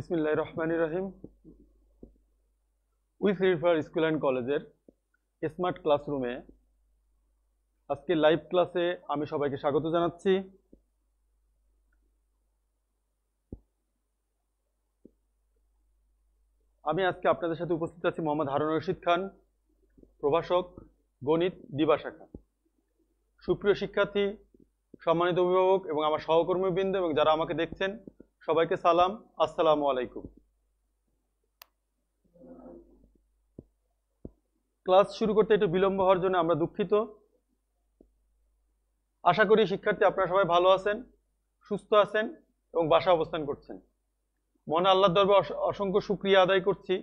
বিসমিল্লাহ রহমান রহিম উইথ রিভার স্কুল অ্যান্ড কলেজের স্মার্ট ক্লাসরুমে আজকে লাইভ ক্লাসে আমি সবাইকে স্বাগত জানাচ্ছি আমি আজকে আপনাদের সাথে উপস্থিত আছি মোহাম্মদ হারুন রশিদ খান প্রভাষক গণিত দিবা শাখা সুপ্রিয় শিক্ষার্থী সম্মানিত অভিভাবক এবং আমার সহকর্মীবৃন্দ এবং যারা আমাকে দেখছেন সবাইকে সালাম আসসালামু আলাইকুম ক্লাস শুরু করতে একটু বিলম্ব হওয়ার জন্য আমরা দুঃখিত আশা করি শিক্ষার্থী আপনারা সবাই ভালো আছেন সুস্থ আছেন এবং বাসা অবস্থান করছেন মনে আল্লাহ দরবে অসংখ্য সুক্রিয়া আদায় করছি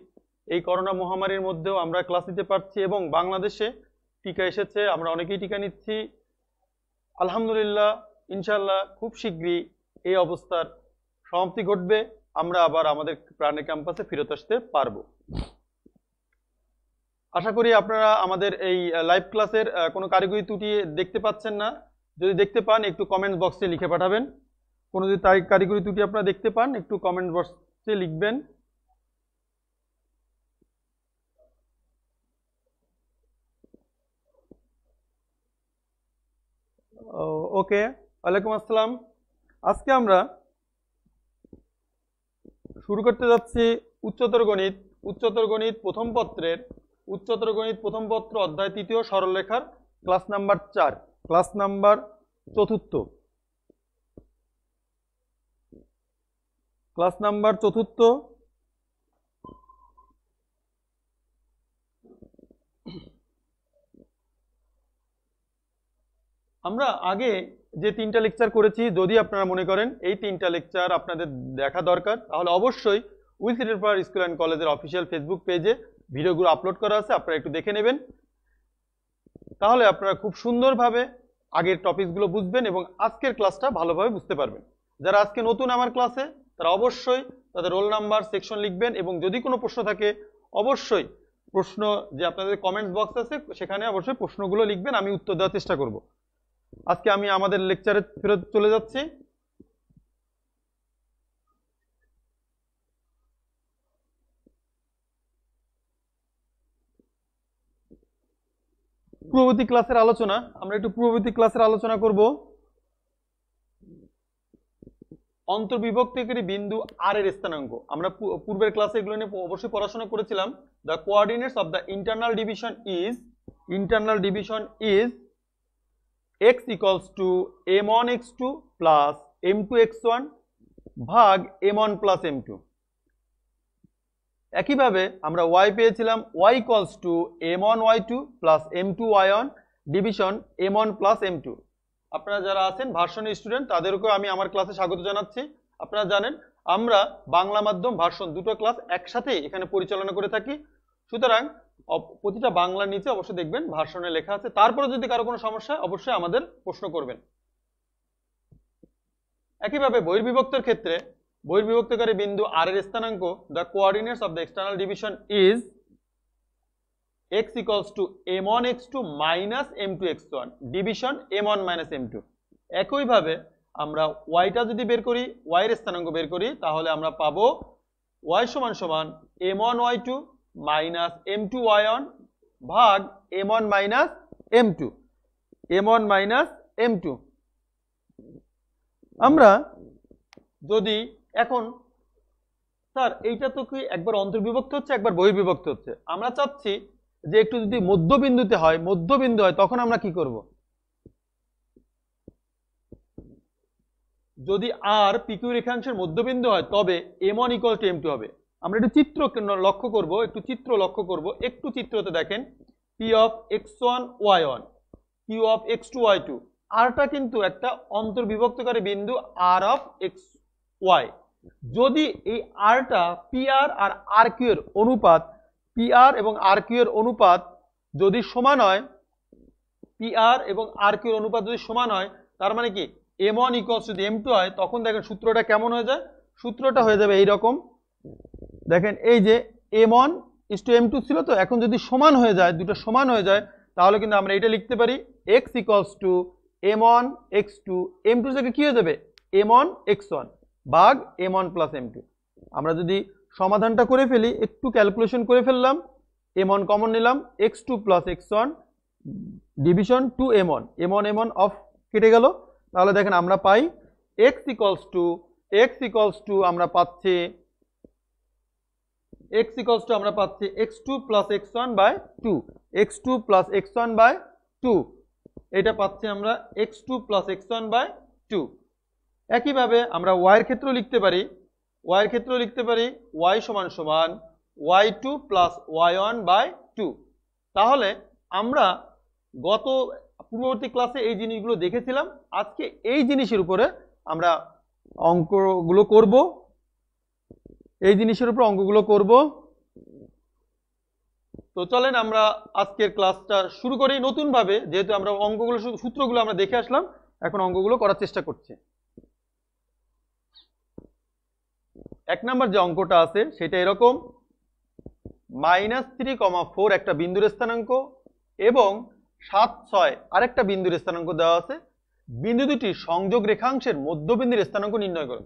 এই করোনা মহামারীর মধ্যেও আমরা ক্লাস নিতে পারছি এবং বাংলাদেশে টিকা এসেছে আমরা অনেকেই টিকা নিচ্ছি আলহামদুলিল্লাহ ইনশাল্লাহ খুব শীঘ্রই এই অবস্থার সমাপ্তি ঘটবে আমরা আবার আমাদের প্রাণে ক্যাম্পাসে ফেরত আসতে পারবো আশা করি আপনারা আমাদের এই লাইভ ক্লাসের কোনো কারিগরি ত্রুটি দেখতে পাচ্ছেন না যদি দেখতে পান একটু কমেন্ট বক্সে লিখে পাঠাবেন কোনো যদি কারিগরি ত্রুটি আপনারা দেখতে পান একটু কমেন্ট বক্সে লিখবেন ওকে ওয়ালাইকুম আসসালাম আজকে আমরা শুরু করতে যাচ্ছি উচ্চতর গণিত উচ্চতর গণিত প্রথম পত্রের উচ্চতর গণিত প্রথম পত্র অধ্যায় তৃতীয় সরলরেখার ক্লাস নাম্বার চার ক্লাস নাম্বার চতুর্থ ক্লাস নাম্বার চতুর্থ আমরা আগে যে তিনটা লেকচার করেছি যদি আপনারা মনে করেন এই তিনটা লেকচার আপনাদের দেখা দরকার তাহলে অবশ্যই উইল পাওয়ার স্কুল অ্যান্ড কলেজের অফিসিয়াল ফেসবুক পেজে ভিডিওগুলো আপলোড করা আছে আপনারা একটু দেখে নেবেন তাহলে আপনারা খুব সুন্দরভাবে আগের টপিকসগুলো বুঝবেন এবং আজকের ক্লাসটা ভালোভাবে বুঝতে পারবেন যারা আজকে নতুন আমার ক্লাসে তারা অবশ্যই তাদের রোল নাম্বার সেকশন লিখবেন এবং যদি কোনো প্রশ্ন থাকে অবশ্যই প্রশ্ন যে আপনাদের কমেন্টস বক্স আছে সেখানে অবশ্যই প্রশ্নগুলো লিখবেন আমি উত্তর দেওয়ার চেষ্টা করব আজকে আমি আমাদের লেকচারে ফেরত চলে যাচ্ছি পূর্ববর্তী ক্লাসের আলোচনা আমরা একটু পূর্ববর্তী ক্লাসের আলোচনা করব অন্তর্বিভক্তিকারী বিন্দু আর এর স্থানাঙ্ক আমরা পূর্বের ক্লাসে এগুলো নিয়ে অবশ্যই পড়াশোনা করেছিলাম the coordinates of the internal division is internal division is x equals to m one x two plus m two x one ভাগ m one plus m two একইভাবে আমরা ওয়াই পেয়েছিলাম y equals to m one y two plus m two y one division m one plus m two আপনারা যারা আছেন version student তাদেরকেও আমি আমার ক্লাসে স্বাগত জানাচ্ছি আপনারা জানেন আমরা বাংলা মাধ্যম ভার্সন দুটো ক্লাস একসাথেই এখানে পরিচালনা করে থাকি সুতরাং প্রতিটা বাংলার নিচে অবশ্যই দেখবেন ভাষণে লেখা আছে তারপরে যদি কারো কোনো সমস্যা অবশ্যই আমাদের প্রশ্ন করবেন একইভাবে বহির্বিভক্তের ক্ষেত্রে বহির্বিভক্তকারী বিন্দু আর এর স্থানাঙ্ক the coordinates of the external division is x x equals to m one two minus m two x one division m one minus m two একইভাবে আমরা ওয়াইটা যদি বের করি ওয়াই এর স্থানাঙ্ক বের করি তাহলে আমরা পাবো ওয়াই সমান সমান m one y two minus m two one ভাগ m one minus m two m one minus m two আমরা যদি এখন স্যার এইটা তো কি একবার অন্তর্বিভক্ত হচ্ছে একবার বহির্বিভক্ত হচ্ছে আমরা চাচ্ছি যে একটু যদি মধ্যবিন্দুতে হয় মধ্যবিন্দু হয় তখন আমরা কি করব যদি আর পিকিউ রেখাংশের মধ্যবিন্দু হয় তবে m one equal to m two হবে আমরা একটু চিত্র লক্ষ্য করব একটু চিত্র লক্ষ্য করব একটু চিত্রতে দেখেন P of x one y one Q of x two y two আরটা কিন্তু একটা অন্তর্বিভক্তকারী বিন্দু আর অফ এক্স ওয়াই যদি এই আরটা পি আর আর আর কিউ এর অনুপাত পি আর এবং আর কিউ এর অনুপাত যদি সমান হয় পি আর এবং আর কিউ এর অনুপাত যদি সমান হয় তার মানে কি এম ওয়ান ইকোয়াস যদি এম টু হয় তখন দেখেন সূত্রটা কেমন হয়ে যায় সূত্রটা হয়ে যাবে এইরকম দেখেন এই যে m one is to m two ছিল তো এখন যদি সমান হয়ে যায় দুটো সমান হয়ে যায় তাহলে কিন্তু আমরা এটা লিখতে পারি x equals to m one x two m two থেকে কী হয়ে যাবে এম ওয়ান এক্স ওয়ান বাঘ m one plus m two আমরা যদি সমাধানটা করে ফেলি একটু ক্যালকুলেশন করে ফেললাম এম ওয়ান কমন নিলাম x two plus x one division two m one m one m one of কেটে গেল তাহলে দেখেন আমরা পাই x equals to x equals to আমরা পাচ্ছি এক্স ইকলস টু আমরা পাচ্ছি x two plus x one by two x two plus x one by two এটা পাচ্ছি আমরা x two plus x one by two একইভাবে আমরা ওয়াইয়ের ক্ষেত্রেও লিখতে পারি ওয়াইয়ের ক্ষেত্রেও লিখতে পারি ওয়াই সমান সমান y two plus y one by two তাহলে আমরা গত পূর্ববর্তী ক্লাসে এই জিনিসগুলো দেখেছিলাম আজকে এই জিনিসের উপরে আমরা অঙ্কগুলো করব এই জিনিসের উপর অঙ্কগুলো করব তো চলেন আমরা আজকের ক্লাসটা শুরু করি নতুনভাবে যেহেতু আমরা অঙ্কগুলো সূত্রগুলো আমরা দেখে আসলাম এখন অঙ্কগুলো করার চেষ্টা করছি এক নাম্বার যে অঙ্কটা আছে সেটা এরকম মাইনাস থ্রি কমা ফোর একটা বিন্দুর স্থানাঙ্ক এবং সাত ছয় আরেকটা বিন্দুর স্থানাঙ্ক দেওয়া আছে বিন্দু দুটি সংযোগ রেখাংশের মধ্যবিন্দুর স্থানাঙ্ক নির্ণয় করে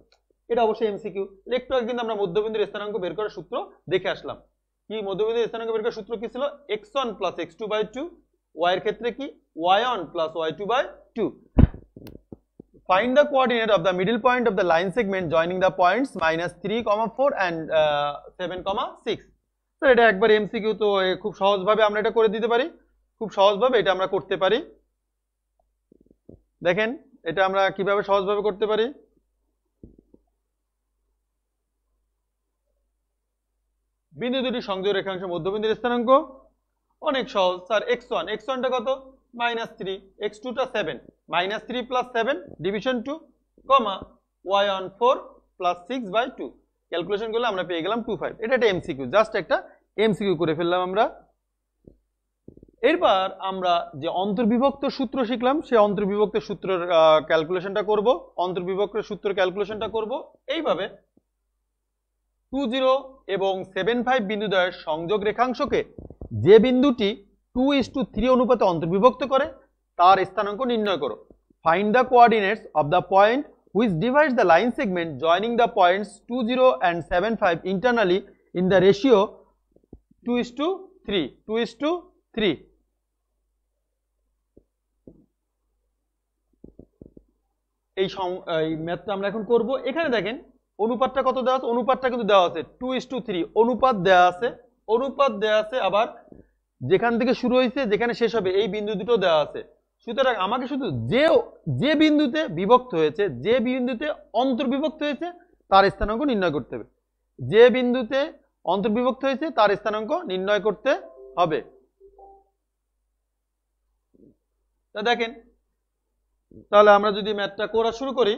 এটা অবশ্যই এমসিকিউ একটু আগে কিন্তু আমরা মধ্যবিন্দুর স্থানাঙ্ক বের করার সূত্র দেখে আসলাম কি মধ্যবিন্দুর স্থানাঙ্ক বের করার সূত্র কি ছিল x one plus x two by two y এর ক্ষেত্রে কি y one plus y two by two find the coordinate of the middle point of the line segment joining the points minus three comma four and seven comma six sir তো এটা একবার MCQ তো খুব সহজভাবে আমরা এটা করে দিতে পারি খুব সহজভাবে এটা আমরা করতে পারি দেখেন এটা আমরা কিভাবে সহজভাবে করতে পারি বিন্দু দুটি সংযোগ রেখাংশ মধ্যবিন্দুর স্থানাঙ্ক অনেক সহজ স্যার এক্স ওয়ান এক্স ওয়ানটা কত মাইনাস থ্রি এক্স টুটা seven minus three plus seven division two comma y one four plus six by two calculation করলে আমরা পেয়ে গেলাম টু ফাইভ এটা একটা এমসিকিউ জাস্ট একটা এমসিকিউ করে ফেললাম আমরা এরপর আমরা যে অন্তর্বিভক্ত সূত্র শিখলাম সে অন্তর্বিভক্ত সূত্রের ক্যালকুলেশনটা করব অন্তর্বিভক্ত সূত্র ক্যালকুলেশনটা করব এইভাবে টু জিরো এবং সেভেন ফাইভ বিন্দুদ্বয়ের সংযোগ রেখাংশকে যে বিন্দুটি টু ইস টু থ্রি অনুপাতে অন্তর্বিভক্ত করে তার স্থানাঙ্ক নির্ণয় করো find the coordinates of the point which divides the line segment joining the points two zero and seven five internally in the ratio two is to three two is to three এই ম্যাথটা আমরা এখন করব এখানে দেখেন অনুপাতটা কত দেওয়া আছে অনুপাতটা কিন্তু দেওয়া আছে টু ইস টু থ্রি অনুপাত দেওয়া আছে অনুপাত দেওয়া আছে আবার যেখান থেকে শুরু হয়েছে যেখানে শেষ হবে এই বিন্দু দুটো দেওয়া আছে সুতরাং আমাকে শুধু যে যে বিন্দুতে বিভক্ত হয়েছে যে বিন্দুতে অন্তর্বিভক্ত হয়েছে তার স্থানাঙ্ক নির্ণয় করতে হবে যে বিন্দুতে অন্তর্বিভক্ত হয়েছে তার স্থানাঙ্ক নির্ণয় করতে হবে তা দেখেন তাহলে আমরা যদি ম্যাথটা করা শুরু করি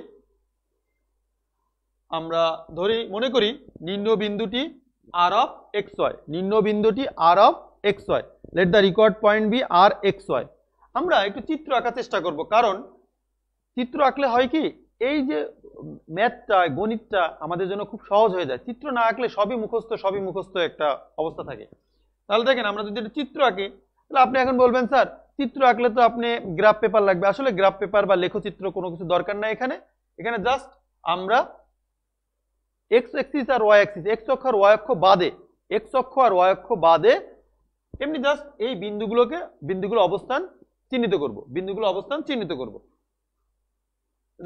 আমরা ধরি মনে করি নিম্নবিন্দুটি আর অফ এক্স ওয়াই নিম্নবিন্দুটি R of x y let the record point be R x y আমরা একটু চিত্র আঁকার চেষ্টা করব কারণ চিত্র আঁকলে হয় কি এই যে ম্যাথটা গণিতটা আমাদের জন্য খুব সহজ হয়ে যায় চিত্র না আঁকলে সবই মুখস্থ সবই মুখস্থ একটা অবস্থা থাকে তাহলে দেখেন আমরা যদি একটা চিত্র আঁকি তাহলে আপনি এখন বলবেন স্যার চিত্র আঁকলে তো আপনি গ্রাফ পেপার লাগবে আসলে গ্রাফ পেপার বা লেখচিত্র কোনো কিছু দরকার নাই এখানে এখানে জাস্ট আমরা এক্স অ্যাক্সিস আর ওয়াই অ্যাক্সিস এক্স অক্ষ আর ওয়াই অক্ষ বাদে এক্স অক্ষ আর ওয়াই অক্ষ বাদে এমনি জাস্ট এই বিন্দুগুলোকে বিন্দুগুলো অবস্থান চিহ্নিত করব বিন্দুগুলো অবস্থান চিহ্নিত করব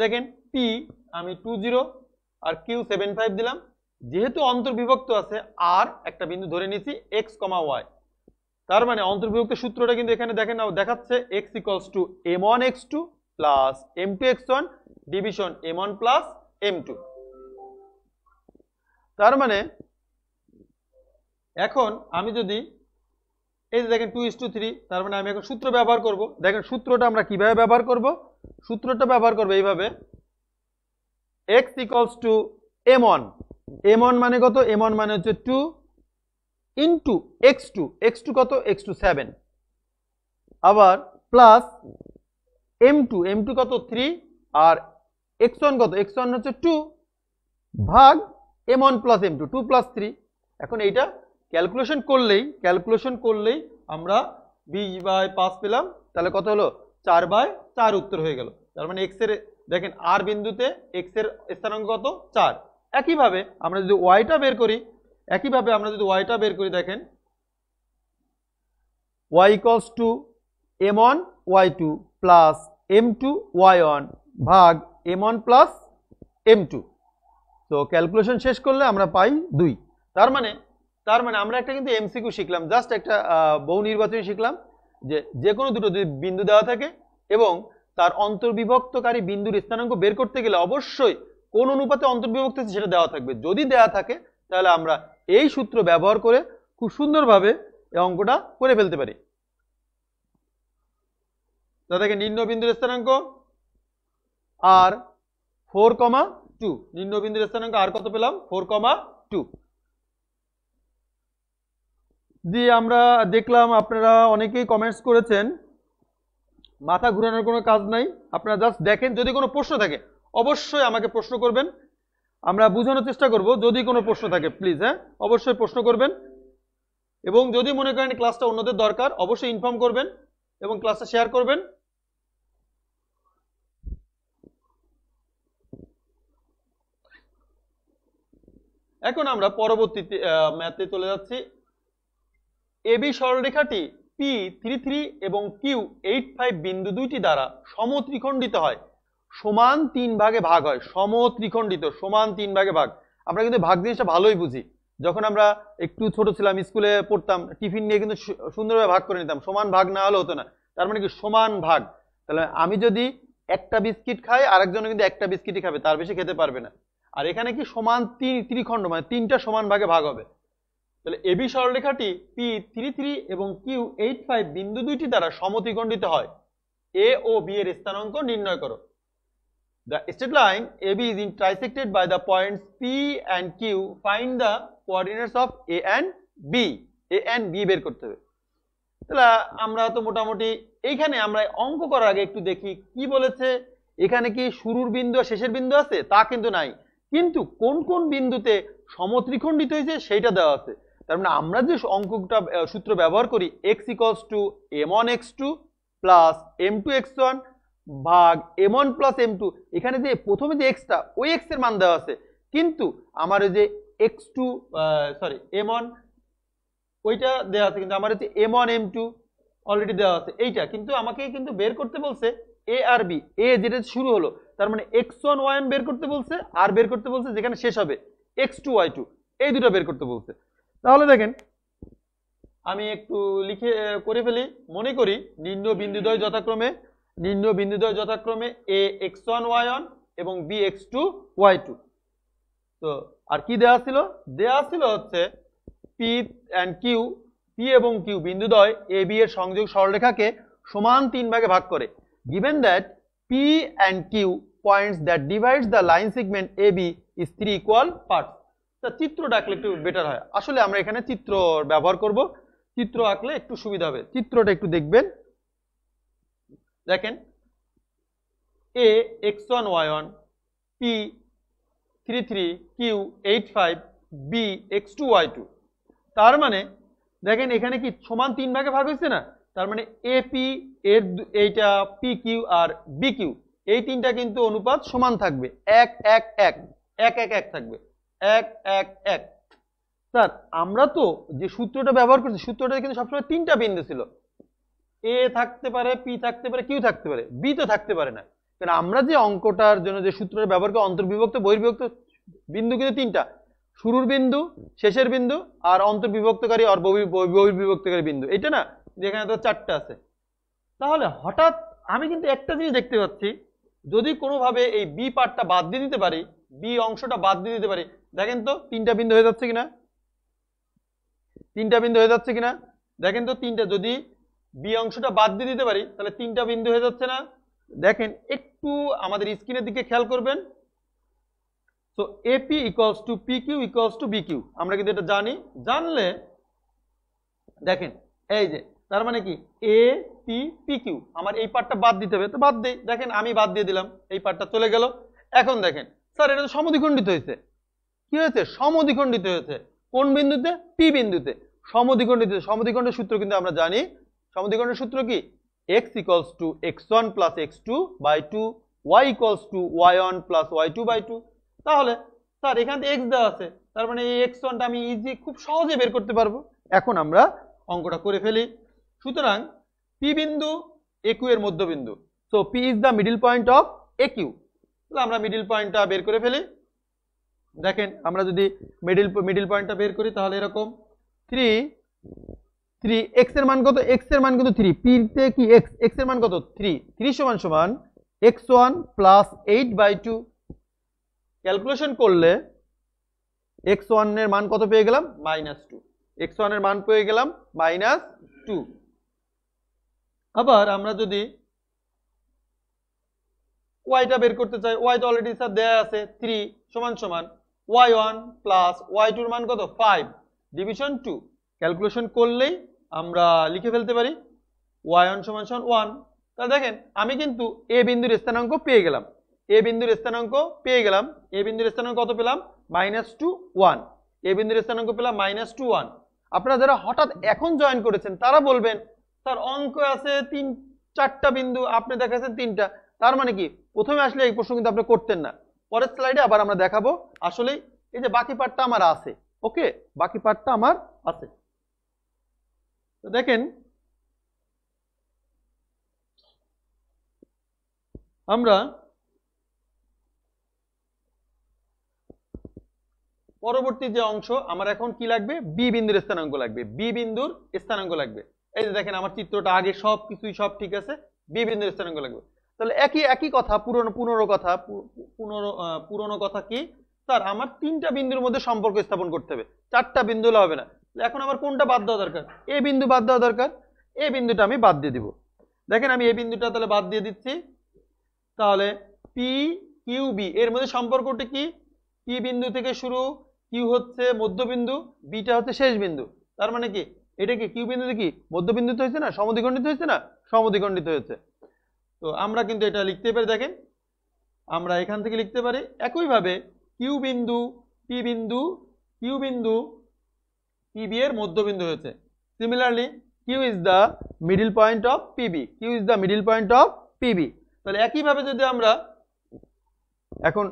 দেখেন পি আমি টু জিরো আর কিউ সেভেন ফাইভ দিলাম যেহেতু অন্তর্বিভক্ত আছে আর একটা বিন্দু ধরে নিয়েছি এক্স কমা ওয়াই তার মানে অন্তর্বিভক্ত সূত্রটা কিন্তু এখানে দেখেন দেখাচ্ছে x equals to m one x two plus m two x one division m one plus m two তার মানে এখন আমি যদি এই যে দেখেন টু ইস টু থ্রি তার মানে আমি এখন সূত্র ব্যবহার করব দেখেন সূত্রটা আমরা কিভাবে ব্যবহার করব সূত্রটা ব্যবহার করবো এইভাবে x equals to m one m one মানে কত এম ওয়ান মানে হচ্ছে two into x two x two কত এক্স টু সেভেন আবার plus m two m two কত থ্রি আর এক্স ওয়ান কত এক্স ওয়ান হচ্ছে টু ভাগ m one plus m two two plus three এখন এইটা ক্যালকুলেশন করলেই ক্যালকুলেশন করলেই আমরা বিশ বাই পাঁচ পেলাম তাহলে কত হলো চার বাই চার উত্তর হয়ে গেল তার মানে এক্সের দেখেন আর বিন্দুতে এক্সের স্থানাঙ্ক কত চার একইভাবে আমরা যদি ওয়াইটা বের করি একইভাবে আমরা যদি ওয়াইটা বের করি দেখেন y equals to m one y two plus m two y one ভাগ m one plus m two তো ক্যালকুলেশন শেষ করলে আমরা পাই দুই তার মানে তার মানে আমরা একটা কিন্তু এমসিকিউ শিখলাম জাস্ট একটা বহু নির্বাচনী শিখলাম যে যে কোনো দুটো যদি বিন্দু দেওয়া থাকে এবং তার অন্তর্বিভক্তকারী বিন্দুর স্থানাঙ্ক বের করতে গেলে অবশ্যই কোন অনুপাতে অন্তর্বিভক্ত সেটা দেওয়া থাকবে যদি দেওয়া থাকে তাহলে আমরা এই সূত্র ব্যবহার করে খুব সুন্দরভাবে এই অঙ্কটা করে ফেলতে পারি তা থেকে নিম্ন বিন্দুর স্থানাঙ্ক আর ফোর কমা টু নিম্নবিন্দুর স্থানাঙ্ক আর কত পেলাম ফোর কমা টু দিয়ে আমরা দেখলাম আপনারা অনেকেই কমেন্টস করেছেন মাথা ঘুরানোর কোনো কাজ নাই আপনারা জাস্ট দেখেন যদি কোনো প্রশ্ন থাকে অবশ্যই আমাকে প্রশ্ন করবেন আমরা বোঝানোর চেষ্টা করব যদি কোনো প্রশ্ন থাকে প্লিজ হ্যাঁ অবশ্যই প্রশ্ন করবেন এবং যদি মনে করেন ক্লাসটা অন্যদের দরকার অবশ্যই ইনফর্ম করবেন এবং ক্লাসটা শেয়ার করবেন এখন আমরা পরবর্তী ম্যাথে চলে যাচ্ছি এবি সরলরেখাটি পি থ্রি থ্রি এবং কিউ এইট ফাইভ বিন্দু দুইটি দ্বারা সমত্রিখণ্ডিত হয় সমান তিন ভাগে ভাগ হয় সমত্রিখণ্ডিত সমান তিন ভাগে ভাগ আমরা কিন্তু ভাগ জিনিসটা ভালোই বুঝি যখন আমরা একটু ছোট ছিলাম স্কুলে পড়তাম টিফিন নিয়ে কিন্তু সুন্দরভাবে ভাগ করে নিতাম সমান ভাগ না হলে হতো না তার মানে কি সমান ভাগ তাহলে আমি যদি একটা বিস্কিট খাই আরেকজন কিন্তু একটা বিস্কিটই খাবে তার বেশি খেতে পারবে না আর এখানে কি সমান তিন ত্রিখণ্ড মানে তিনটা সমান ভাগে ভাগ হবে তাহলে এবি সরলরেখাটি পি থ্রি থ্রি এবং কিউ এইট ফাইভ বিন্দু দুইটি দ্বারা সমতিখণ্ডিত হয় এ ও বি এর স্থানাঙ্ক নির্ণয় করো the The straight line AB is intersected by the points P and Q find the coordinates of A and B A and B বের করতে হবে তাহলে আমরা তো মোটামুটি এইখানে আমরা অঙ্ক করার আগে একটু দেখি কি বলেছে এখানে কি শুরুর বিন্দু শেষের বিন্দু আছে তা কিন্তু নাই কিন্তু কোন কোন বিন্দুতে সমত্রিখণ্ডিত হয়েছে সেইটা দেওয়া আছে তার মানে আমরা যে অঙ্কটা সূত্র ব্যবহার করি x equals to m one x two plus m two x one ভাগ m one plus m two এখানে যে প্রথমে যে এক্সটা ওই এক্সের মান দেওয়া আছে কিন্তু আমার যে x two sorry m one ওইটা দেওয়া আছে কিন্তু আমার হচ্ছে m one m two already দেওয়া আছে এইটা কিন্তু আমাকে কিন্তু বের করতে বলছে এ আর বি এ যেটা শুরু হলো তার মানে এক্স ওয়ান ওয়ান বের করতে বলছে আর বের করতে বলছে যেখানে শেষ হবে এক্স টু ওয়াই টু এই দুটো বের করতে বলছে তাহলে দেখেন আমি একটু লিখে করে ফেলি মনে করি নিম্ন বিন্দুদ্বয় যথাক্রমে নিম্ন বিন্দুদ্বয় যথাক্রমে A x one y one এবং B x two y two তো আর কি দেওয়া ছিল দেওয়া ছিল হচ্ছে পি অ্যান্ড কিউ পি এবং কিউ বিন্দুদ্বয় এ বি এর সংযোগ সরলরেখাকে সমান তিন ভাগে ভাগ করে given that P and Q points that divides the line segment AB is three equal parts. তা চিত্রটা আঁকলে একটু বেটার হয় আসলে আমরা এখানে চিত্র ব্যবহার করব চিত্র আঁকলে একটু সুবিধা হবে চিত্রটা একটু দেখবেন দেখেন A x one y one P three three Q eight five B x two y two তার মানে দেখেন এখানে কি সমান তিন ভাগে ভাগ হয়েছে না তার মানে এপি এর এইটা পি কিউ আর বি কিউ এই তিনটা কিন্তু অনুপাত সমান থাকবে এক এক এক এক এক এক থাকবে এক এক এক স্যার আমরা তো যে সূত্রটা ব্যবহার করছি সূত্রটা কিন্তু সবসময় তিনটা বিন্দু ছিল এ থাকতে পারে পি থাকতে পারে কিউ থাকতে পারে বি তো থাকতে পারে না কারণ আমরা যে অঙ্কটার জন্য যে সূত্রটা ব্যবহার করি অন্তর্বিভক্ত বহির্বিভক্ত বিন্দু কিন্তু তিনটা শুরুর বিন্দু শেষের বিন্দু আর অন্তর্বিভক্তকারী আর বহির্বিভক্তকারী বিন্দু এটা না যেখানে তো চারটা আছে তাহলে হঠাৎ আমি কিন্তু একটা জিনিস দেখতে পাচ্ছি যদি কোনোভাবে এই বি পার্টটা বাদ দিয়ে দিতে পারি বি অংশটা বাদ দিয়ে দিতে পারি দেখেন তো তিনটা বিন্দু হয়ে যাচ্ছে কিনা তিনটা বিন্দু হয়ে যাচ্ছে কিনা দেখেন তো তিনটা যদি বি অংশটা বাদ দিয়ে দিতে পারি তাহলে তিনটা বিন্দু হয়ে যাচ্ছে না দেখেন একটু আমাদের স্ক্রিনের দিকে খেয়াল করবেন so AP equals to P Q equals to B Q আমরা কিন্তু এটা জানি জানলে দেখেন এই যে তার মানে কি এ পি পি কিউ আমার এই পার্টটা বাদ দিতে হবে তো বাদ দিই দেখেন আমি বাদ দিয়ে দিলাম এই পার্টটা চলে গেল এখন দেখেন স্যার এটা তো সমদ্বিখণ্ডিত হয়েছে কি হয়েছে সমদ্বিখণ্ডিত হয়েছে কোন বিন্দুতে পি বিন্দুতে সমদ্বিখণ্ডিত সমদ্বিখণ্ডের সূত্র কিন্তু আমরা জানি সমদ্বিখণ্ডের সূত্র কি x equals to x one plus x two by two y equals to y one plus y two by two তাহলে স্যার এখান থেকে এক্স দেওয়া আছে তার মানে এই এক্স ওয়ানটা আমি ইজি খুব সহজে বের করতে পারবো এখন আমরা অঙ্কটা করে ফেলি সুতরাং পি বিন্দু একিউ এর মধ্যবিন্দু so P is the middle point of Q তাহলে আমরা মিডিল পয়েন্টটা বের করে ফেলি দেখেন আমরা যদি মিডিল মিডিল পয়েন্টটা বের করি তাহলে এরকম থ্রি থ্রি এক্স এর মান কত এক্স এর মান কত থ্রি পিতে কি এক্স এক্স এর মান কত থ্রি থ্রি সমান সমান x one plus eight by two calculation করলে এক্স ওয়ানের মান কত পেয়ে গেলাম মাইনাস টু এক্স ওয়ানের মান পেয়ে গেলাম মাইনাস টু আবার আমরা যদি ওয়াইটা বের করতে চাই ওয়াই তো অলরেডি স্যার দেওয়া আছে থ্রি সমান সমান ওয়াই ওয়ান প্লাস ওয়াই টুর মান কত ফাইভ ডিভিশন টু ক্যালকুলেশন করলেই আমরা লিখে ফেলতে পারি ওয়াই ওয়ান সমান সমান ওয়ান তাহলে দেখেন আমি কিন্তু এ বিন্দুর স্থানাঙ্ক পেয়ে গেলাম এ বিন্দুর স্থানাঙ্ক পেয়ে গেলাম এ বিন্দুর স্থানাঙ্ক কত পেলাম মাইনাস টু ওয়ান এ বিন্দুর স্থানাঙ্ক পেলাম মাইনাস টু ওয়ান আপনারা যারা হঠাৎ এখন জয়েন করেছেন তারা বলবেন তার অঙ্ক আছে তিন চারটা বিন্দু আপনি দেখাচ্ছেন তিনটা তার মানে কি প্রথমে আসলে এই প্রশ্ন কিন্তু আপনি করতেন না পরের স্লাইডে আবার আমরা দেখাবো আসলে এই যে বাকি পার্টটা আমার আছে ওকে বাকি পার্টটা আমার আছে তো দেখেন আমরা পরবর্তী যে অংশ আমার এখন কি লাগবে বি বিন্দুর স্থানাঙ্ক লাগবে বি বিন্দুর স্থানাঙ্ক লাগবে এই যে দেখেন আমার চিত্রটা আগে সব কিছুই সব ঠিক আছে বিভিন্ন স্থানাঙ্ক লাগবে তাহলে একই একই কথা পুরনো পুনরো কথা পুনরো পুরনো কথা কি স্যার আমার তিনটা বিন্দুর মধ্যে সম্পর্ক স্থাপন করতে হবে চারটা বিন্দু হলে হবে না এখন আমার কোনটা বাদ দেওয়া দরকার এ বিন্দু বাদ দেওয়া দরকার এ বিন্দুটা আমি বাদ দিয়ে দিব দেখেন আমি এই বিন্দুটা তাহলে বাদ দিয়ে দিচ্ছি তাহলে পি কিউ বি এর মধ্যে সম্পর্কটি কি পি বিন্দু থেকে শুরু কিউ হচ্ছে মধ্যবিন্দু বিটা হচ্ছে শেষ বিন্দু তার মানে কি এটা কি কিউ বিন্দুতে কি মধ্যবিন্দুতে হয়েছে না সমদ্বিখণ্ডিত হয়েছে না সমদ্বিখণ্ডিত হয়েছে তো আমরা কিন্তু এটা লিখতে পারি দেখেন আমরা এখান থেকে লিখতে পারি একইভাবে কিউ বিন্দু পি বিন্দু কিউ বিন্দু পিবি এর মধ্যবিন্দু হয়েছে similarly Q is the middle point of PB Q is the middle point of PB তাহলে একইভাবে যদি আমরা এখন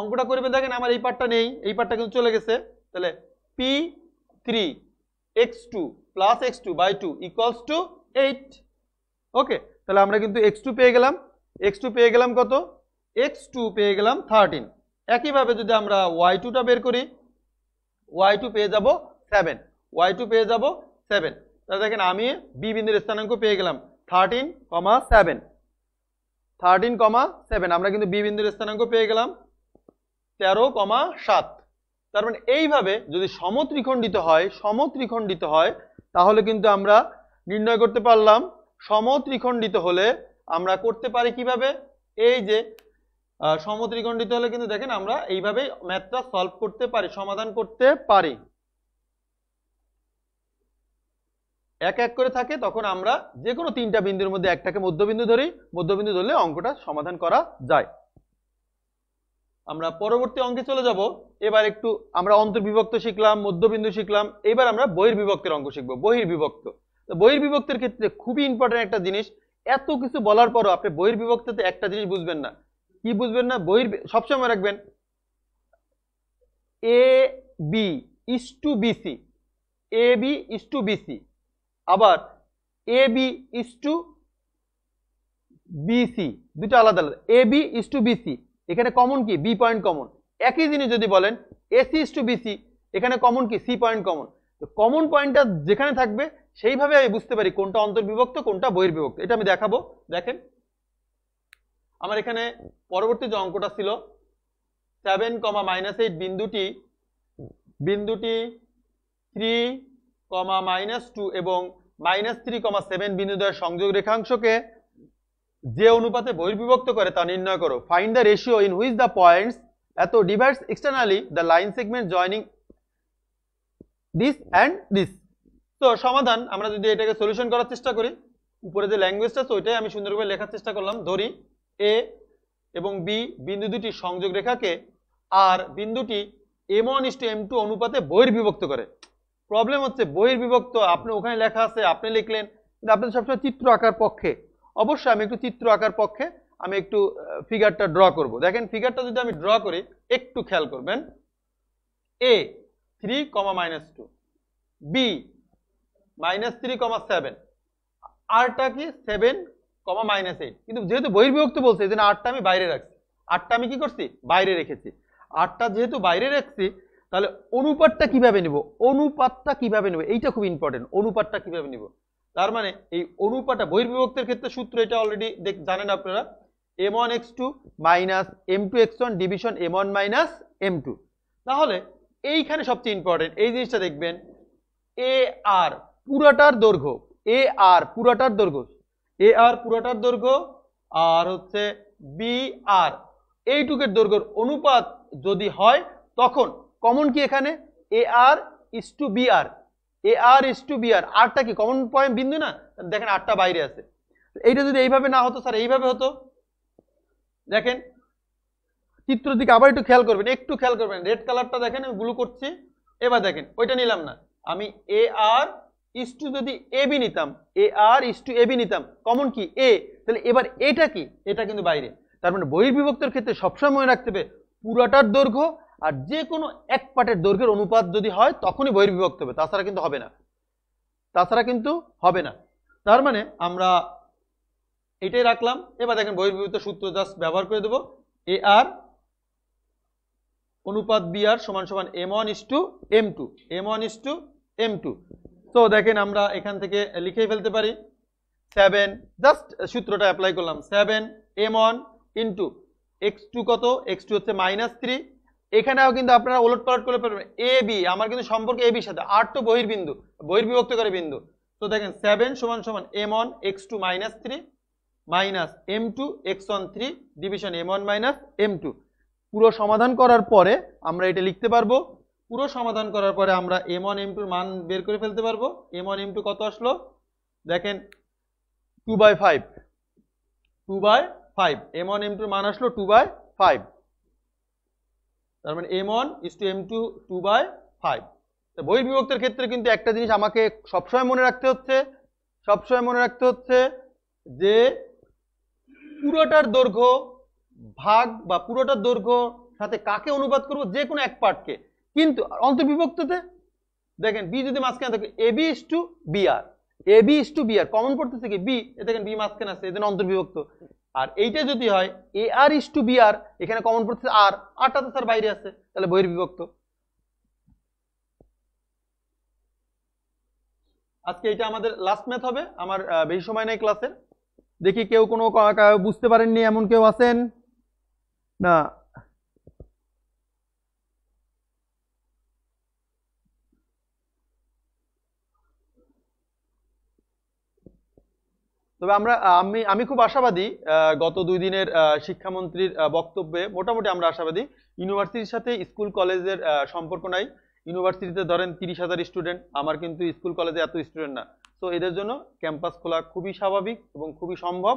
অঙ্কটা করবে দেখেন আমার এই পার্টটা নেই এই পার্টটা কিন্তু চলে গেছে তাহলে P three x2 plus x2 by 2 equals to 8 okay তাহলে আমরা কিন্তু x2 পেয়ে গেলাম x2 পেয়ে গেলাম কত x2 পেয়ে গেলাম 13 একইভাবে যদি আমরা টুটা বের করি y2 পেয়ে যাব 7 y2 পেয়ে যাব 7 তাহলে দেখেন আমি b বিন্দুর স্থানাঙ্ক পেয়ে গেলাম 13 কমা 7 13 কমা 7 আমরা কিন্তু b বিন্দুর স্থানাঙ্ক পেয়ে গেলাম 13 কমা 7 তার মানে এইভাবে যদি সমত্রিখণ্ডিত হয় সমত্রিখণ্ডিত হয় তাহলে কিন্তু আমরা নির্ণয় করতে পারলাম সমত্রিখণ্ডিত হলে আমরা করতে পারি কিভাবে এই যে সমত্রিখণ্ডিত হলে কিন্তু দেখেন আমরা এইভাবেই ম্যাথটা সলভ করতে পারি সমাধান করতে পারি এক এক করে থাকে তখন আমরা যে কোনো তিনটা বিন্দুর মধ্যে একটাকে মধ্যবিন্দু ধরি মধ্যবিন্দু ধরলে অঙ্কটা সমাধান করা যায় আমরা পরবর্তী অঙ্কে চলে যাব এবার একটু আমরা অন্তর্বিভক্ত শিখলাম মধ্যবিন্দু শিখলাম এবার আমরা বহির্বিভক্তের অঙ্ক শিখবো বহির্বিভক্ত তো বহির্বিভক্তের ক্ষেত্রে খুবই ইম্পর্টেন্ট একটা জিনিস এত কিছু বলার পরও আপনি বহির্বিভক্ততে একটা জিনিস বুঝবেন না কি বুঝবেন না বহির সবসময় রাখবেন A B is to BC A B is to BC আবার A B is to BC দুটো আলাদা আলাদা A B is to BC এখানে কমন কি বি পয়েন্ট কমন একই জিনিস যদি বলেন এসি ইস টু বিসি এখানে কমন কি সি পয়েন্ট কমন তো কমন পয়েন্টটা যেখানে থাকবে সেইভাবে আমি বুঝতে পারি কোনটা অন্তর্বিভক্ত কোনটা বহির্বিভক্ত এটা আমি দেখাবো দেখেন আমার এখানে পরবর্তী যে অঙ্কটা ছিল সেভেন কমা মাইনাস এইট বিন্দুটি বিন্দুটি থ্রি কমা মাইনাস টু এবং মাইনাস থ্রি কমা সেভেন বিন্দু দ্বয়ের সংযোগ রেখাংশকে যে অনুপাতে বহির্বিভক্ত করে তা নির্ণয় করো find the ratio in which the points at divides externally the line segment joining this and this তো সমাধান আমরা যদি এটাকে সলিউশন করার চেষ্টা করি উপরে যে ল্যাঙ্গুয়েজটা আছে ওইটাই আমি সুন্দর করে লেখার চেষ্টা করলাম ধরি এ এবং বি বিন্দু দুটি সংযোগ রেখাকে আর বিন্দুটি m one is to m two অনুপাতে বহির্বিভক্ত করে প্রবলেম হচ্ছে বহির্বিভক্ত আপনি ওখানে লেখা আছে আপনি লিখলেন কিন্তু আপনি সবসময় চিত্র আঁকার পক্ষে অবশ্যই আমি একটু চিত্র আঁকার পক্ষে আমি একটু ফিগারটা ড্র করব দেখেন ফিগারটা যদি আমি ড্র করি একটু খেয়াল করবেন A three comma minus two B minus three comma seven আরটা কি সেভেন কমা মাইনাস এইট কিন্তু যেহেতু বহির্বিভক্ত বলছে এই জন্য আটটা আমি বাইরে রাখছি আটটা আমি কি করছি বাইরে রেখেছি আটটা যেহেতু বাইরে রাখছি তাহলে অনুপাতটা কিভাবে নিব অনুপাতটা কিভাবে নেব এইটা খুব ইম্পর্টেন্ট অনুপাতটা কিভাবে নিব তার মানে এই অনুপাটা বহির্বিভক্তের ক্ষেত্রে সূত্র এটা অলরেডি জানেন আপনারা m one x two minus m two x one division m one minus m two তাহলে এইখানে সবচেয়ে ইম্পর্টেন্ট এই জিনিসটা দেখবেন এ আর পুরাটার দৈর্ঘ্য এ আর পুরাটার দৈর্ঘ্য এ আর পুরাটার দৈর্ঘ্য আর হচ্ছে বি আর এইটুকের দৈর্ঘ্যর অনুপাত যদি হয় তখন কমন কি এখানে A R is to B R A R is to B R আরটা কি কমন পয়েন্ট বিন্দু না দেখেন আটটা বাইরে আছে এইটা যদি এইভাবে না হতো স্যার এইভাবে হতো দেখেন চিত্র দিকে আবার একটু খেয়াল করবেন একটু খেয়াল করবেন রেড কালারটা দেখেন আমি ব্লু করছি এবার দেখেন ওইটা নিলাম না আমি এ আর ইস টু যদি এ বি নিতাম A R is to A B নিতাম কমন কি এ তাহলে এবার এটা কি এটা কিন্তু বাইরে তার মানে বহির্বিভক্তের ক্ষেত্রে সবসময় রাখতে হবে পুরাটার দৈর্ঘ্য আর যে কোনো এক পাটের দৈর্ঘ্যের অনুপাত যদি হয় তখনই বহির্বিভক্ত হবে তাছাড়া কিন্তু হবে না তাছাড়া কিন্তু হবে না তার মানে আমরা এটাই রাখলাম এবার দেখেন বহির্বিভূত সূত্র জাস্ট ব্যবহার করে দেবো এ আর অনুপাত বি আর সমান সমান m one is to m two m one is to m two তো দেখেন আমরা এখান থেকে লিখে ফেলতে পারি সেভেন জাস্ট সূত্রটা অ্যাপ্লাই করলাম seven m one into x two কত এক্স টু হচ্ছে মাইনাস থ্রি এখানেও কিন্তু আপনারা ওলট পালট করে পারবেন এ বি আমার কিন্তু সম্পর্ক এ বির সাথে আর তো বহির্বিন্দু বহির্বিভক্ত করে বিন্দু তো দেখেন সেভেন সমান সমান m one x two minus three minus m two x one three division m one minus m two পুরো সমাধান করার পরে আমরা এটা লিখতে পারবো পুরো সমাধান করার পরে আমরা এম ওয়ান এম টুর মান বের করে ফেলতে পারবো এম ওয়ান এম টু কত আসলো দেখেন two by five two by five m one m টুর মান আসলো টু বাই ফাইভ তার মানে m one is to m two two by five তো বহির্বিভক্তের ক্ষেত্রে কিন্তু একটা জিনিস আমাকে সবসময় মনে রাখতে হচ্ছে সবসময় মনে রাখতে হচ্ছে যে পুরোটার দৈর্ঘ্য ভাগ বা পুরোটার দৈর্ঘ্য সাথে কাকে অনুবাদ করব যে কোনো এক পার্টকে কিন্তু অন্তর্বিভক্ততে দেখেন বি যদি মাঝখানে থাকে A B is to B R A B is to B আর কমন পড়তেছে কি বি দেখেন বি মাঝখানে আছে এদের অন্তর্বিভক্ত আর এইটা যদি হয় এ আর ইস টু বি আর এখানে কমন পড়ছে আর আটটা তো স্যার বাইরে আছে তাহলে বহির বিভক্ত আজকে এটা আমাদের লাস্ট ম্যাথ হবে আমার বেশি সময় নেই ক্লাসের দেখি কেউ কোনো বুঝতে পারেননি এমন কেউ আছেন না তবে আমরা আমি আমি খুব আশাবাদী গত দুই দিনের শিক্ষামন্ত্রীর বক্তব্যে মোটামুটি আমরা আশাবাদী ইউনিভার্সিটির সাথে স্কুল কলেজের সম্পর্ক নাই ইউনিভার্সিটিতে ধরেন তিরিশ হাজার স্টুডেন্ট আমার কিন্তু স্কুল কলেজে এত স্টুডেন্ট না তো এদের জন্য ক্যাম্পাস খোলা খুবই স্বাভাবিক এবং খুবই সম্ভব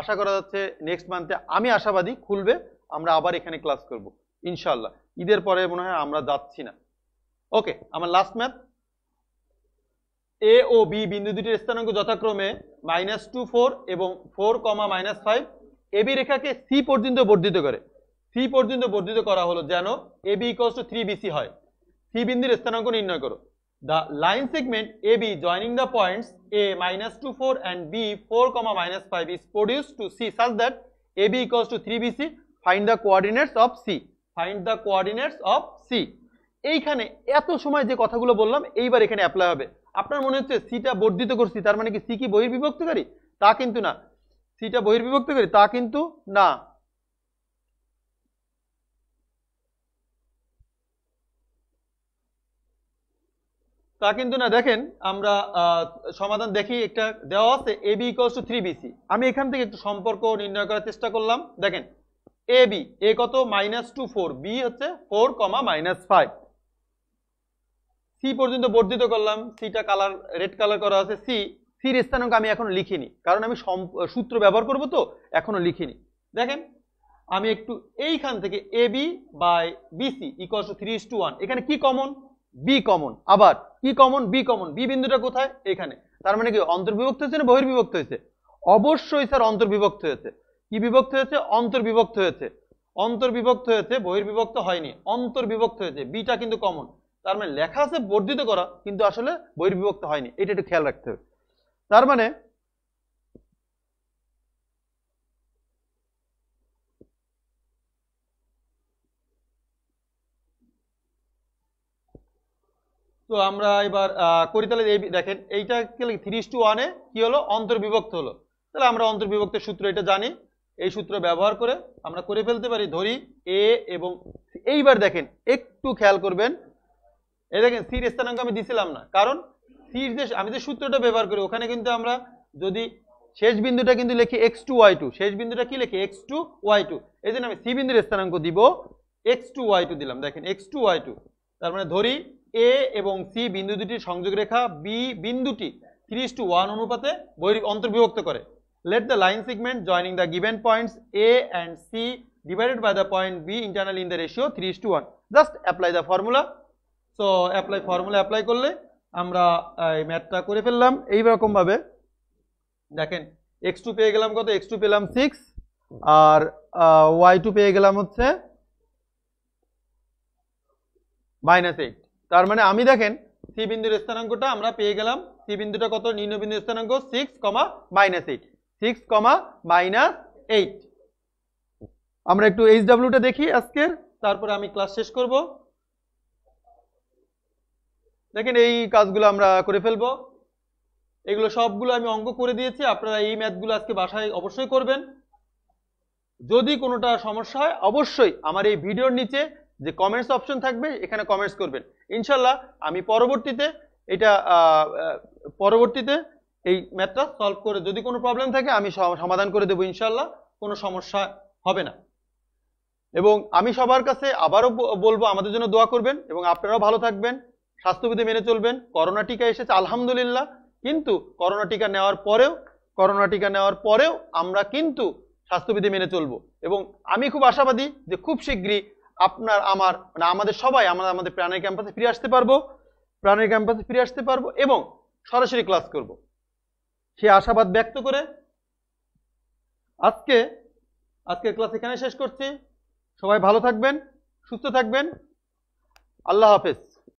আশা করা যাচ্ছে নেক্সট মান্থে আমি আশাবাদী খুলবে আমরা আবার এখানে ক্লাস করব ইনশাল্লাহ ঈদের পরে মনে হয় আমরা যাচ্ছি না ওকে আমার লাস্ট ম্যাথ এ ও বি বিন্দু দুটির স্থানাঙ্ক যথাক্রমে মাইনাস টু ফোর এবং four comma minus five A B রেখাকে সি পর্যন্ত বর্ধিত করে সি পর্যন্ত বর্ধিত করা হলো যেন A B equals two three BC হয় সি বিন্দুর স্থানাঙ্ক নির্ণয় করো the line segment A B joining the points A minus two four and B four comma minus five is produce to C such that a B equals two three BC find the coordinates of C find the coordinates of C এইখানে এত সময় যে কথাগুলো বললাম এইবার এখানে apply হবে আপনার মনে হচ্ছে সিটা বর্ধিত করছি তার মানে কি সি কি বহির্বিভক্তকারী তা কিন্তু না সিটা বহির্বিভক্তকারী তা কিন্তু না তা কিন্তু না দেখেন আমরা সমাধান দেখি একটা দেওয়া আছে A B equals two three C আমি এখান থেকে একটু সম্পর্ক নির্ণয় করার চেষ্টা করলাম দেখেন এ বি এ কত মাইনাস টু ফোর বি হচ্ছে four comma minus five C পর্যন্ত বর্ধিত করলাম সিটা কালার রেড কালার করা আছে সি সির স্থানাঙ্ক আমি এখনো লিখিনি কারণ আমি সূত্র ব্যবহার করব তো এখনো লিখিনি দেখেন আমি একটু এইখান থেকে A B by BC equal to three to one এখানে কি কমন বি কমন আবার কি কমন বি কমন বি বিন্দুটা কোথায় এখানে তার মানে কি অন্তর্বিভক্ত হয়েছে না বহির্বিভক্ত হয়েছে অবশ্যই স্যার অন্তর্বিভক্ত হয়েছে কি বিভক্ত হয়েছে অন্তর্বিভক্ত হয়েছে অন্তর্বিভক্ত হয়েছে বহির্বিভক্ত হয়নি অন্তর্বিভক্ত হয়েছে বিটা কিন্তু কমন তার মানে লেখা আছে বর্ধিত করা কিন্তু আসলে বইয়ের বিভক্ত হয়নি এটা একটু খেয়াল রাখতে হবে তার মানে তো আমরা এবার করি তাহলে এই দেখেন এইটা কি থ্রি টু ওয়ানে কি হলো অন্তর্বিভক্ত হলো তাহলে আমরা অন্তর্বিভক্ত সূত্র এটা জানি এই সূত্র ব্যবহার করে আমরা করে ফেলতে পারি ধরি এ এবং এইবার দেখেন একটু খেয়াল করবেন এই দেখেন সির স্থানাঙ্ক আমি দিছিলাম না কারণ সির যে আমি যে সূত্রটা ব্যবহার করি ওখানে কিন্তু আমরা যদি শেষ বিন্দুটা কিন্তু লিখি এক্স টু ওয়াই টু শেষ বিন্দুটা কি লিখি এক্স টু ওয়াই টু এই জন্য আমি সি বিন্দুর স্থানাঙ্ক দিব এক্স টু ওয়াই টু দিলাম দেখেন এক্স টু ওয়াই টু তার মানে ধরি এ এবং সি বিন্দু দুটির সংযোগ রেখা বি বিন্দুটি থ্রিস টু ওয়ান অনুপাতে বৈরি অন্তর্বিভক্ত করে let the line segment joining the given points A and C divided by the point B internal in the ratio three is to one just apply the formula so apply formula apply করলে আমরা এই ম্যাথটা করে ফেললাম এইরকমভাবে দেখেন x two পেয়ে গেলাম কত এক্স টু পেলাম সিক্স আর ওয়াই টু পেয়ে গেলাম হচ্ছে মাইনাস এইট তার মানে আমি দেখেন সি বিন্দুর স্থানাঙ্কটা আমরা পেয়ে গেলাম সি বিন্দুটা কত নিম্নবিন্দু বিন্দু স্থানাঙ্ক six comma minus eight six comma minus eight আমরা একটু এইচ ডাব্লিউটা দেখি আজকের তারপরে আমি ক্লাস শেষ করবো দেখেন এই কাজগুলো আমরা করে ফেলবো এগুলো সবগুলো আমি অঙ্ক করে দিয়েছি আপনারা এই ম্যাথগুলো আজকে বাসায় অবশ্যই করবেন যদি কোনোটা সমস্যা হয় অবশ্যই আমার এই ভিডিওর নিচে যে কমেন্টস অপশন থাকবে এখানে কমেন্টস করবেন ইনশাল্লাহ আমি পরবর্তীতে এটা পরবর্তীতে এই ম্যাথটা সলভ করে যদি কোনো প্রবলেম থাকে আমি সমাধান করে দেবো ইনশাল্লাহ কোনো সমস্যা হবে না এবং আমি সবার কাছে আবারও বলবো আমাদের জন্য দোয়া করবেন এবং আপনারাও ভালো থাকবেন স্বাস্থ্যবিধি মেনে চলবেন করোনা টিকা এসেছে আলহামদুলিল্লাহ কিন্তু করোনা টিকা নেওয়ার পরেও করোনা টিকা নেওয়ার পরেও আমরা কিন্তু স্বাস্থ্যবিধি মেনে চলবো এবং আমি খুব আশাবাদী যে খুব শীঘ্রই আপনার আমার মানে আমাদের সবাই আমরা আমাদের প্রাণের ক্যাম্পাসে ফিরে আসতে পারবো প্রাণের ক্যাম্পাসে ফিরে আসতে পারবো এবং সরাসরি ক্লাস করব সে আশাবাদ ব্যক্ত করে আজকে আজকের ক্লাস এখানে শেষ করছি সবাই ভালো থাকবেন সুস্থ থাকবেন আল্লাহ হাফেজ